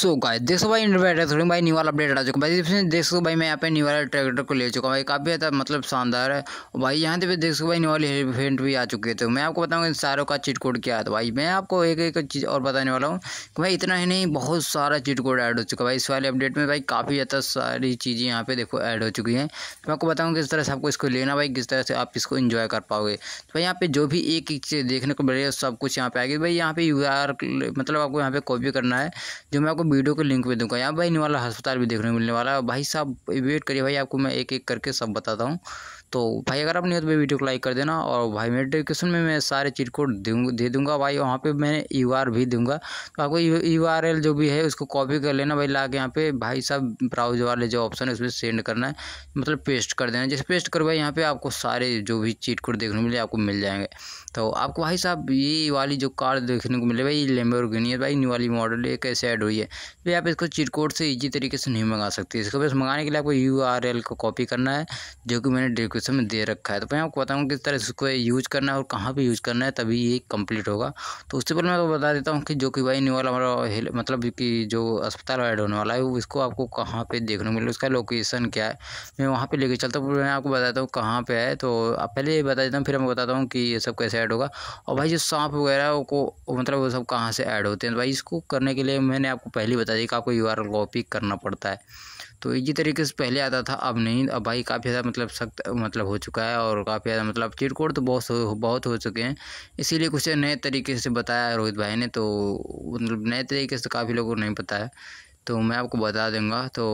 सो गाय देख भाई भाई थोड़ी भाई न्यू वाला अपडेट आ चुका है भाई देख सको भाई मैं यहाँ पे न्यू वाला ट्रैक्टर को ले चुका भाई काफ़ी ज़्यादा मतलब शानदार है भाई यहाँ पे देख सको भाई न्यू वाली इवेंट भी आ चुके थे तो मैं आपको बताऊँगा इन सारों का चिट कोड क्या था तो भाई मैं आपको एक एक चीज़ और बताने वाला हूँ कि भाई इतना ही नहीं बहुत सारा चिट कोड ऐड हो चुका भाई इस वाले अपडेट में भाई काफ़ी ज़्यादा सारी चीज़ें यहाँ पे देखो ऐड हो चुकी हैं तो मैं आपको बताऊँ किस तरह से आपको इसको लेना भाई किस तरह से आप इसको इन्जॉय कर पाओगे तो भाई यहाँ पे जो भी एक एक चीज़ देखने को मिलेगा सब कुछ यहाँ पे आएगी भाई यहाँ पे यू मतलब आपको यहाँ पे कॉपी करना है जो मैं आपको वीडियो के लिंक भी दूंगा यहाँ भाई इन वाला अस्पताल भी देखने को मिलने वाला है भाई साहब वेट करिए भाई आपको मैं एक एक करके सब बताता हूँ तो भाई अगर आप नहीं हो तो वीडियो को लाइक कर देना और भाई मेरे डिस्क्रिप्शन में मैं सारे चीट कोड दूँ दे दूँगा भाई वहाँ पे मैं यू आर भी दूँगा तो आपको यू आर एल जो भी है उसको कॉपी कर लेना भाई ला के यहाँ पे भाई साहब ब्राउज वाले जो ऑप्शन है उसमें सेंड करना है मतलब पेस्ट कर देना जैसे पेस्ट करो भाई यहाँ पर आपको सारे जो भी चीट कोड देखने को मिले आपको मिल जाएंगे तो आपको भाई साहब ये वाली जो कार देखने को मिले भाई लेम्बोर्गिनी है भाई न्यू वाली मॉडल ये कैसे ऐड हुई है भाई आप इसको चीट कोड से ईजी तरीके से नहीं मंगा सकते इसको बस मंगाने के लिए आपको यू आर एल को कॉपी करना है जो कि मैंने डिस्क्रिप्शन डिस्क्रिप्शन में दे रखा है तो मैं आपको बताऊँगा किस तरह इसको यूज करना है और कहाँ पर यूज़ करना है तभी ये कंप्लीट होगा तो उससे पहले मैं आपको बता देता हूँ कि जो कि वाई वाला हमारा मतलब कि जो अस्पताल ऐड होने वाला है उसको इसको आपको कहाँ पर देखने को मिले उसका लोकेशन क्या है मैं वहाँ पर लेके चलता हूँ मैं आपको बताता हूँ कहाँ पर है तो आप पहले ये बता देता हूँ फिर मैं बताता हूँ कि ये सब कैसे ऐड होगा और भाई जो सांप वगैरह को मतलब वो सब कहाँ से ऐड होते हैं तो भाई इसको करने के लिए मैंने आपको पहले बता दिया कि आपको यू आर कॉपी करना पड़ता है तो इसी तरीके से पहले आता था अब नहीं अब भाई काफ़ी ज़्यादा मतलब सख्त मतलब मतलब हो चुका है और काफ़ी ज़्यादा मतलब चिड़कोड़ तो बहुत हो बहुत हो चुके हैं इसीलिए कुछ नए तरीके से बताया रोहित भाई ने तो मतलब नए तरीके से तो काफ़ी लोगों को नहीं पता है तो मैं आपको बता दूंगा तो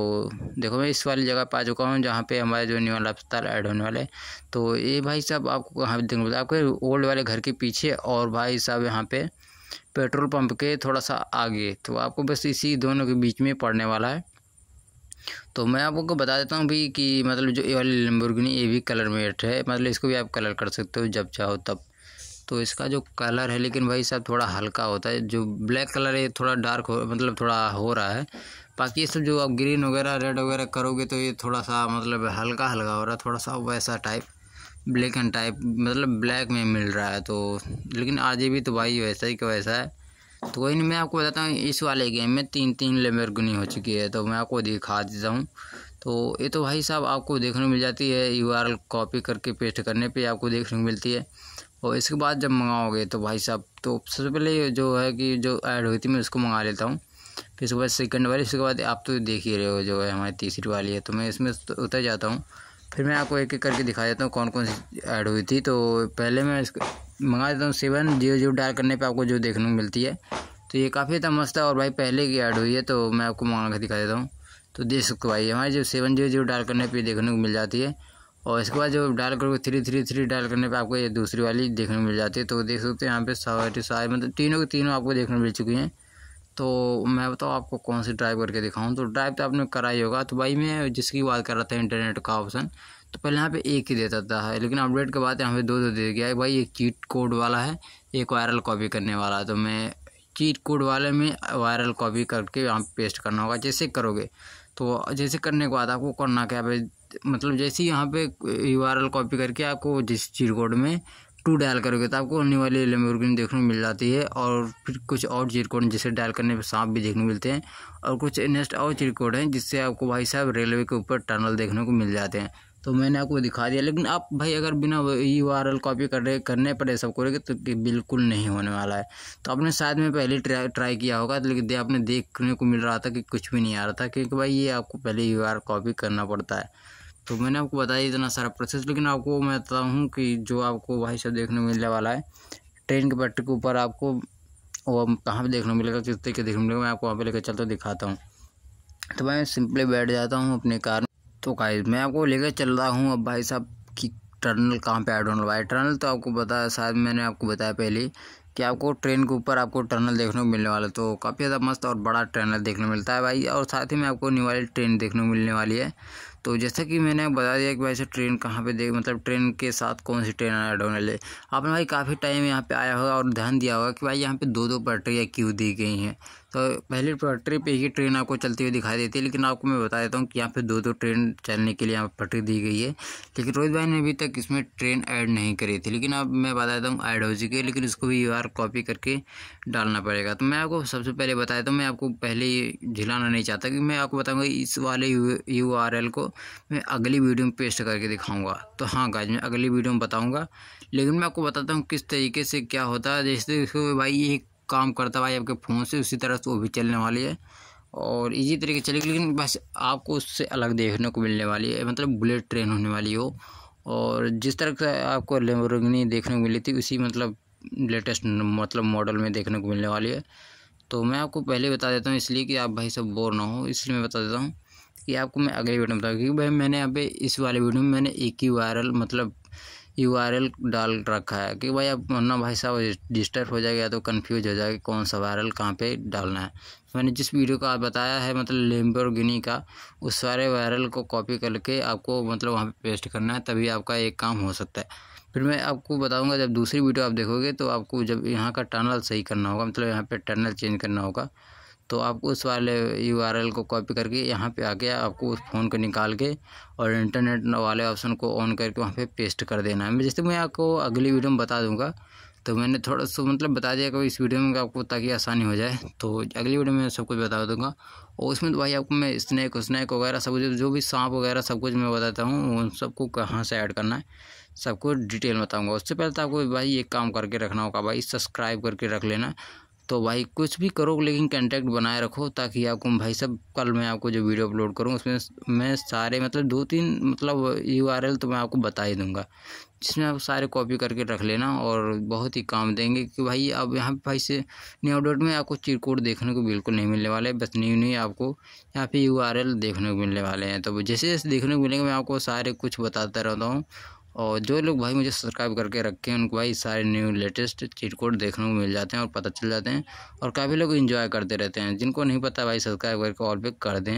देखो मैं इस वाली जगह पा आ चुका हूँ जहाँ पे हमारे जो न्यू वाला अस्पताल ऐड होने वाले तो ये भाई साहब आपको कहाँ पर देखना आपके ओल्ड वाले घर के पीछे और भाई साहब यहाँ पे पेट्रोल पंप के थोड़ा सा आगे तो आपको बस इसी दोनों के बीच में पड़ने वाला है तो मैं आपको बता देता हूँ भी कि मतलब जो ये वाली लम्बोर्गिनी ये भी कलर मेट है मतलब इसको भी आप कलर कर सकते हो जब चाहो तब तो इसका जो कलर है लेकिन भाई साहब थोड़ा हल्का होता है जो ब्लैक कलर है थोड़ा डार्क हो मतलब थोड़ा हो रहा है बाकी ये सब जो आप ग्रीन वगैरह रेड वगैरह करोगे तो ये थोड़ा सा मतलब हल्का हल्का हो रहा है थोड़ा सा वैसा टाइप ब्लैक एंड टाइप मतलब ब्लैक में मिल रहा है तो लेकिन आज भी तो भाई वैसा ही का वैसा है तो वही नहीं मैं आपको बताता हूँ इस वाले गेम में तीन तीन गुनी हो चुकी है तो मैं आपको दिखा देता हूँ तो ये तो भाई साहब आपको देखने को मिल जाती है यू आर कॉपी करके पेस्ट करने पे आपको देखने को मिलती है और इसके बाद जब मंगाओगे तो भाई साहब तो सबसे पहले जो है कि जो ऐड हुई थी मैं उसको मंगा लेता हूँ फिर उसके बाद सेकेंड वाली उसके बाद आप तो देख ही रहे हो जो है हमारी तीसरी वाली है तो मैं इसमें उतर जाता हूँ फिर मैं आपको एक एक करके दिखा देता हूँ कौन कौन सी ऐड हुई थी तो पहले मैं इसका मंगा देता हूँ सेवन जियो जीरो डायल करने पे आपको जो देखने को मिलती है तो ये काफ़ी ज़्यादा मस्त है और भाई पहले की ऐड हुई है तो मैं आपको मंगा कर दिखा देता हूँ तो देख सकते हो भाई हमारे जो सेवन जियो जियो डायल करने पर देखने को मिल जाती है और इसके बाद जो डायल करोगे थ्री थ्री थ्री डायल करने पे आपको ये दूसरी वाली देखने को मिल जाती है तो देख सकते हो यहाँ पे सारे सारे मतलब तीनों की तीनों आपको देखने को मिल चुकी हैं तो मैं बताऊँ आपको कौन सी ड्राइव करके दिखाऊँ तो ड्राइव तो आपने करा ही होगा तो भाई मैं जिसकी बात कर रहा था इंटरनेट का ऑप्शन तो पहले यहाँ पे एक ही देता था लेकिन अपडेट के बाद यहाँ पे दो दो दे गया भाई ये चीट कोड वाला है एक वायरल कॉपी करने वाला है तो मैं चीट कोड वाले में वायरल कॉपी करके यहाँ पेस्ट करना होगा जैसे करोगे तो जैसे करने के बाद आपको करना क्या भाई मतलब जैसे ही यहाँ पे वायरल कॉपी करके आपको जिस चीट कोड में टू डायल करोगे तो आपको होने वाली लेमोर्गिन देखने को मिल जाती है और फिर कुछ और चीट कोड जिसे डायल करने पर सांप भी देखने को मिलते हैं और कुछ नेक्स्ट और चीट कोड हैं जिससे आपको भाई साहब रेलवे के ऊपर टनल देखने को मिल जाते हैं तो मैंने आपको दिखा दिया लेकिन आप भाई अगर बिना यू आर एल कॉपी कर रहे करने पड़े सब करेंगे तो बिल्कुल नहीं होने वाला है तो आपने शायद में पहले ट्राई ट्राई किया होगा तो लेकिन आपने देखने को मिल रहा था कि कुछ भी नहीं आ रहा था क्योंकि भाई ये आपको पहले यू आर कॉपी करना पड़ता है तो मैंने आपको बताया इतना सारा प्रोसेस लेकिन आपको मैं बताता हूँ कि जो आपको भाई सब देखने को मिलने वाला है ट्रेन के पट्टी के ऊपर आपको वो कहाँ पर देखने को मिलेगा किस तरीके देखने को मिलेगा मैं आपको वहाँ पे लेकर चलता दिखाता हूँ तो मैं सिंपली बैठ जाता हूँ अपने कार तो गाइस मैं आपको लेकर चल रहा हूँ अब भाई साहब कि टर्नल कहाँ पे ऐड होने भाई टर्नल तो आपको बताया शायद मैंने आपको बताया पहले कि आपको ट्रेन के ऊपर आपको टनल देखने को मिलने वाला तो काफ़ी ज़्यादा मस्त और बड़ा टनल देखने को मिलता है भाई और साथ ही में आपको निवाली ट्रेन देखने को मिलने वाली है तो जैसा कि मैंने बता दिया कि भाई साहब ट्रेन कहाँ पे देख मतलब ट्रेन के साथ कौन सी ट्रेन ऐड होने लगे आपने भाई काफ़ी टाइम यहाँ पे आया होगा और ध्यान दिया होगा कि भाई यहाँ पे दो दो पटरियाँ क्यों दी गई हैं तो पहली पटरी पे ही ट्रेन आपको चलती हुई दिखाई देती है लेकिन आपको मैं बता देता हूँ कि यहाँ पे दो दो ट्रेन चलने के लिए यहाँ पर पटरी दी गई है लेकिन रोहित भाई ने अभी तक इसमें ट्रेन ऐड नहीं करी थी लेकिन अब मैं बता देता हूँ ऐड हो चुकी है लेकिन इसको भी यू आर कॉपी करके डालना पड़ेगा तो मैं आपको सबसे पहले बता देता हूँ मैं आपको पहले झिलाना नहीं चाहता कि मैं आपको बताऊँगा इस वाले यू आर एल को मैं अगली वीडियो में पेस्ट करके दिखाऊंगा तो हाँ गाइज मैं अगली वीडियो में बताऊंगा लेकिन मैं आपको बताता हूँ किस तरीके से क्या होता है जैसे भाई ये काम करता भाई आपके फ़ोन से उसी तरह से वो भी चलने वाली है और इजी तरीके चलेगी लेकिन बस आपको उससे अलग देखने को मिलने वाली है मतलब बुलेट ट्रेन होने वाली हो और जिस तरह से आपको लेम्बोर्गिनी देखने को मिली थी उसी मतलब लेटेस्ट मतलब मॉडल में देखने को मिलने वाली है तो मैं आपको पहले बता देता हूँ इसलिए कि आप भाई सब बोर ना हो इसलिए मैं बता देता हूँ इसकी आपको मैं अगले वीडियो में बताऊँगा क्योंकि भाई मैंने यहाँ पे इस वाले वीडियो में मैंने एक ही वायरल मतलब यू डाल रखा है कि भाई अब वरना भाई साहब डिस्टर्ब हो जाएगा या तो कन्फ्यूज हो जाएगा कौन सा वायरल कहाँ पे डालना है मैंने जिस वीडियो का बताया है मतलब गिनी का उस सारे वायरल को कॉपी करके आपको मतलब वहाँ पे पेस्ट करना है तभी आपका एक काम हो सकता है फिर मैं आपको बताऊंगा जब दूसरी वीडियो आप देखोगे तो आपको जब यहाँ का टनल सही करना होगा मतलब यहाँ पर टनल चेंज करना होगा तो आप उस वाले यू आर एल को कॉपी करके यहाँ पे आके आपको उस फ़ोन को निकाल के और इंटरनेट वाले ऑप्शन को ऑन करके वहाँ पे पेस्ट कर देना है मैं जैसे मैं आपको अगली वीडियो में बता दूंगा तो मैंने थोड़ा सा मतलब बता दिया कि इस वीडियो में आपको ताकि आसानी हो जाए तो अगली वीडियो में सब कुछ बता दूंगा और उसमें तो भाई आपको मैं स्नैक स्नैक वगैरह सब कुछ जो भी सांप वगैरह सब कुछ मैं बताता हूँ उन सबको कहाँ से ऐड करना है सबको डिटेल बताऊँगा उससे पहले तो आपको भाई एक काम करके रखना होगा भाई सब्सक्राइब करके रख लेना तो भाई कुछ भी करो लेकिन कॉन्टैक्ट बनाए रखो ताकि आपको भाई सब कल मैं आपको जो वीडियो अपलोड करूँ उसमें मैं सारे मतलब दो तीन मतलब यू तो मैं आपको बता ही दूँगा जिसमें आप सारे कॉपी करके रख लेना और बहुत ही काम देंगे कि भाई अब यहाँ पे भाई से न्यू अपडेट में आपको चीट कोड देखने को बिल्कुल नहीं मिलने वाले बस न्यू न्यू आपको यहाँ पे यू देखने को मिलने वाले हैं तो जैसे जैसे देखने को मिलेंगे मैं आपको सारे कुछ बताता रहता हूँ और जो लोग भाई मुझे सब्सक्राइब करके रखे हैं उनको भाई सारे न्यू लेटेस्ट चीट कोड देखने को मिल जाते हैं और पता चल जाते हैं और काफ़ी लोग इन्जॉय करते रहते हैं जिनको नहीं पता भाई सब्सक्राइब करके ऑल पे कर दें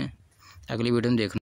अगली वीडियो में देखना